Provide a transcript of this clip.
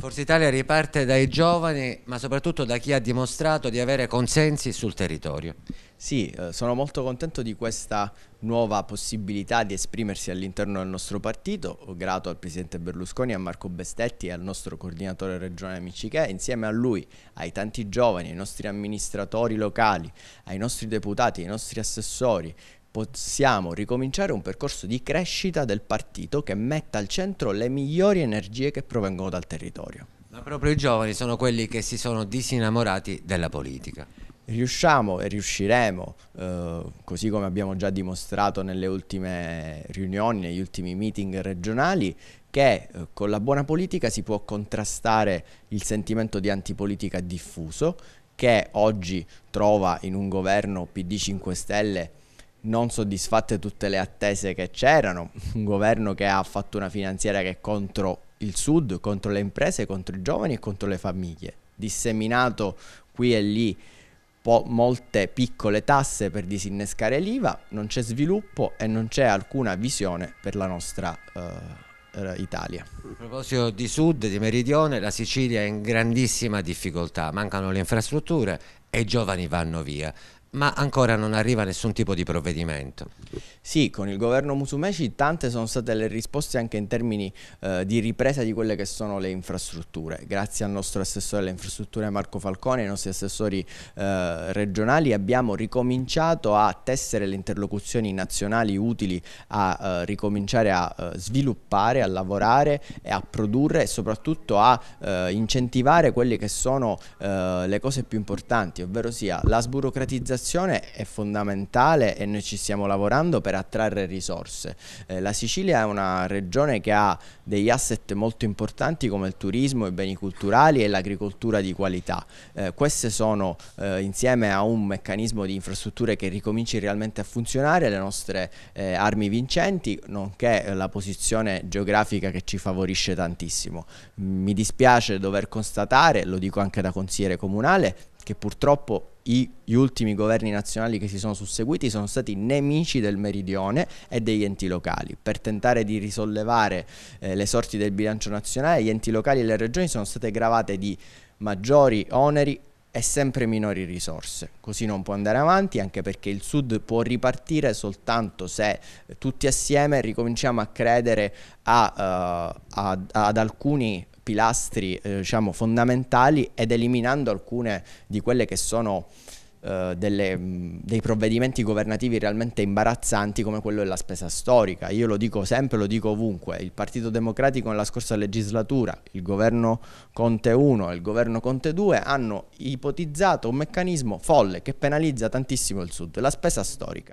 Forza Italia riparte dai giovani, ma soprattutto da chi ha dimostrato di avere consensi sul territorio. Sì, eh, sono molto contento di questa nuova possibilità di esprimersi all'interno del nostro partito, grato al Presidente Berlusconi, a Marco Bestetti e al nostro coordinatore regionale Micichè, insieme a lui, ai tanti giovani, ai nostri amministratori locali, ai nostri deputati, ai nostri assessori, possiamo ricominciare un percorso di crescita del partito che metta al centro le migliori energie che provengono dal territorio. Ma proprio i giovani sono quelli che si sono disinnamorati della politica. Riusciamo e riusciremo, eh, così come abbiamo già dimostrato nelle ultime riunioni, negli ultimi meeting regionali, che eh, con la buona politica si può contrastare il sentimento di antipolitica diffuso che oggi trova in un governo PD 5 Stelle non soddisfatte tutte le attese che c'erano, un governo che ha fatto una finanziaria che è contro il sud, contro le imprese, contro i giovani e contro le famiglie, disseminato qui e lì po- molte piccole tasse per disinnescare l'IVA, non c'è sviluppo e non c'è alcuna visione per la nostra eh, Italia. A proposito di sud, di meridione, la Sicilia è in grandissima difficoltà, mancano le infrastrutture e i giovani vanno via ma ancora non arriva nessun tipo di provvedimento. Sì, con il governo Musumeci tante sono state le risposte anche in termini eh, di ripresa di quelle che sono le infrastrutture. Grazie al nostro assessore alle infrastrutture Marco Falcone e ai nostri assessori eh, regionali abbiamo ricominciato a tessere le interlocuzioni nazionali utili a eh, ricominciare a eh, sviluppare, a lavorare e a produrre e soprattutto a eh, incentivare quelle che sono eh, le cose più importanti, ovvero sia la sburocratizzazione è fondamentale e noi ci stiamo lavorando per per attrarre risorse. Eh, la Sicilia è una regione che ha degli asset molto importanti come il turismo, i beni culturali e l'agricoltura di qualità. Eh, queste sono eh, insieme a un meccanismo di infrastrutture che ricominci realmente a funzionare le nostre eh, armi vincenti, nonché eh, la posizione geografica che ci favorisce tantissimo. Mi dispiace dover constatare, lo dico anche da consigliere comunale, che purtroppo i, gli ultimi governi nazionali che si sono susseguiti sono stati nemici del meridione e degli enti locali. Per tentare di risollevare eh, le sorti del bilancio nazionale, gli enti locali e le regioni sono state gravate di maggiori oneri e sempre minori risorse. Così non può andare avanti anche perché il Sud può ripartire soltanto se tutti assieme ricominciamo a credere a, uh, ad, ad alcuni pilastri eh, diciamo, fondamentali ed eliminando alcune di quelle che sono eh, delle, mm, dei provvedimenti governativi realmente imbarazzanti come quello della spesa storica. Io lo dico sempre, lo dico ovunque, il Partito Democratico nella scorsa legislatura, il governo Conte 1 e il governo Conte 2 hanno ipotizzato un meccanismo folle che penalizza tantissimo il Sud, la spesa storica.